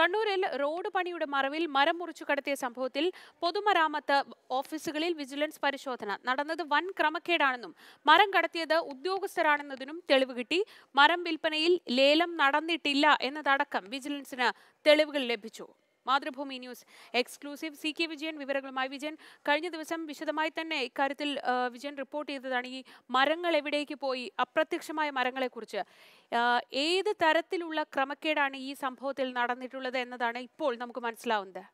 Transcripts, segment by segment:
കണ്ണൂരിൽ റോഡ് പണിയുടെ മറവിൽ മരം മുറിച്ചു കടത്തിയ സംഭവത്തിൽ പൊതുമരാമത്ത് ഓഫീസുകളിൽ വിജിലൻസ് പരിശോധന നടന്നത് വൻ ക്രമക്കേടാണെന്നും മരം കടത്തിയത് ഉദ്യോഗസ്ഥരാണെന്നതിനും തെളിവ് കിട്ടി മരം വിൽപ്പനയിൽ ലേലം നടന്നിട്ടില്ല എന്നതടക്കം വിജിലൻസിന് തെളിവുകൾ ലഭിച്ചു Mathrubhumi news exclusive C K Vijayan വിവരങ്ങളുമായി വിജയൻ കഴിഞ്ഞ ദിവസം വിശദമായി തന്നെ ഇക്കാര്യത്തിൽ വിജയൻ റിപ്പോർട്ട് ചെയ്തതാണ് ഈ മരങ്ങൾ എവിടേക്ക് പോയി അപ്രത്യക്ഷമായ മരങ്ങളെക്കുറിച്ച് ഏത് തരത്തിലുള്ള ക്രമക്കേടാണ് ഈ സംഭവത്തിൽ നടന്നിട്ടുള്ളത് എന്നതാണ് ഇപ്പോൾ നമുക്ക് മനസ്സിലാവുന്നത്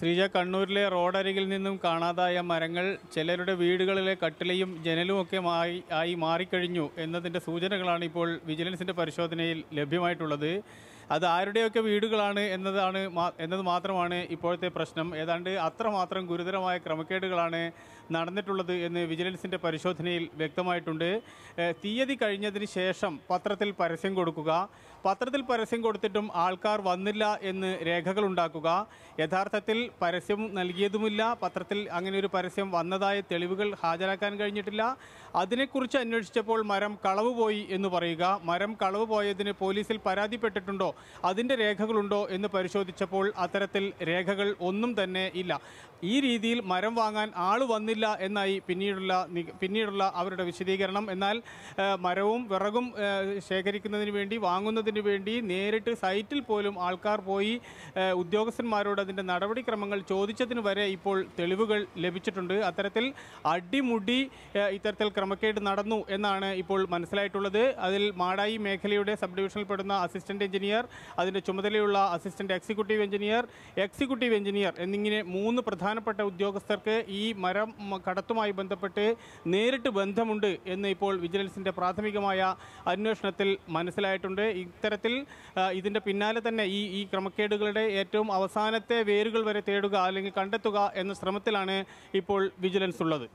ശ്രീജ കണ്ണൂരിലെ റോഡരികിൽ നിന്നും കാണാതായ മരങ്ങൾ ചിലരുടെ വീടുകളിലെ കട്ടിലയും ജനലുമൊക്കെ ആയി ആയി മാറിക്കഴിഞ്ഞു എന്നതിൻ്റെ സൂചനകളാണ് ഇപ്പോൾ വിജിലൻസിൻ്റെ പരിശോധനയിൽ ലഭ്യമായിട്ടുള്ളത് അത് ആരുടെയൊക്കെ വീടുകളാണ് എന്നതാണ് എന്നത് മാത്രമാണ് ഇപ്പോഴത്തെ പ്രശ്നം ഏതാണ്ട് അത്രമാത്രം ഗുരുതരമായ ക്രമക്കേടുകളാണ് നടന്നിട്ടുള്ളത് എന്ന് വിജിലൻസിൻ്റെ പരിശോധനയിൽ വ്യക്തമായിട്ടുണ്ട് തീയതി കഴിഞ്ഞതിന് ശേഷം പത്രത്തിൽ പരസ്യം കൊടുക്കുക പത്രത്തിൽ പരസ്യം കൊടുത്തിട്ടും ആൾക്കാർ വന്നില്ല എന്ന് രേഖകൾ ഉണ്ടാക്കുക യഥാർത്ഥത്തിൽ പരസ്യം നൽകിയതുമില്ല പത്രത്തിൽ അങ്ങനെ ഒരു പരസ്യം വന്നതായ തെളിവുകൾ ഹാജരാക്കാൻ കഴിഞ്ഞിട്ടില്ല അതിനെക്കുറിച്ച് അന്വേഷിച്ചപ്പോൾ മരം കളവ് പോയി എന്ന് പറയുക മരം കളവ് പോയതിന് പോലീസിൽ പരാതിപ്പെട്ടിട്ടുണ്ടോ അതിൻ്റെ രേഖകളുണ്ടോ എന്ന് പരിശോധിച്ചപ്പോൾ അത്തരത്തിൽ രേഖകൾ ഒന്നും തന്നെ ഇല്ല ഈ രീതിയിൽ മരം വാങ്ങാൻ ആൾ വന്നില്ല എന്നായി പിന്നീടുള്ള പിന്നീടുള്ള അവരുടെ വിശദീകരണം എന്നാൽ മരവും വിറകും ശേഖരിക്കുന്നതിന് വേണ്ടി വാങ്ങുന്നതിന് വേണ്ടി നേരിട്ട് സൈറ്റിൽ പോലും ആൾക്കാർ പോയി ഉദ്യോഗസ്ഥന്മാരോട് അതിൻ്റെ നടപടിക്രമങ്ങൾ ചോദിച്ചതിന് വരെ ഇപ്പോൾ തെളിവുകൾ ലഭിച്ചിട്ടുണ്ട് അത്തരത്തിൽ അടിമുടി ഇത്തരത്തിൽ ക്രമക്കേട് നടന്നു എന്നാണ് ഇപ്പോൾ മനസ്സിലായിട്ടുള്ളത് അതിൽ മാടായി മേഖലയുടെ സബ് ഡിവിഷനിൽപ്പെടുന്ന അസിസ്റ്റൻ്റ് എഞ്ചിനീയർ അതിൻ്റെ ചുമതലയുള്ള assistant executive engineer executive engineer എന്നിങ്ങനെ മൂന്ന് പ്രധാന പ്രധാനപ്പെട്ട ഉദ്യോഗസ്ഥർക്ക് ഈ മരം കടത്തുമായി ബന്ധപ്പെട്ട് നേരിട്ട് ബന്ധമുണ്ട് എന്ന് ഇപ്പോൾ വിജിലൻസിൻ്റെ പ്രാഥമികമായ അന്വേഷണത്തിൽ മനസ്സിലായിട്ടുണ്ട് ഇത്തരത്തിൽ ഇതിൻ്റെ പിന്നാലെ തന്നെ ഈ ഈ ക്രമക്കേടുകളുടെ ഏറ്റവും അവസാനത്തെ വേരുകൾ വരെ തേടുക അല്ലെങ്കിൽ കണ്ടെത്തുക എന്ന ശ്രമത്തിലാണ് ഇപ്പോൾ വിജിലൻസ് ഉള്ളത്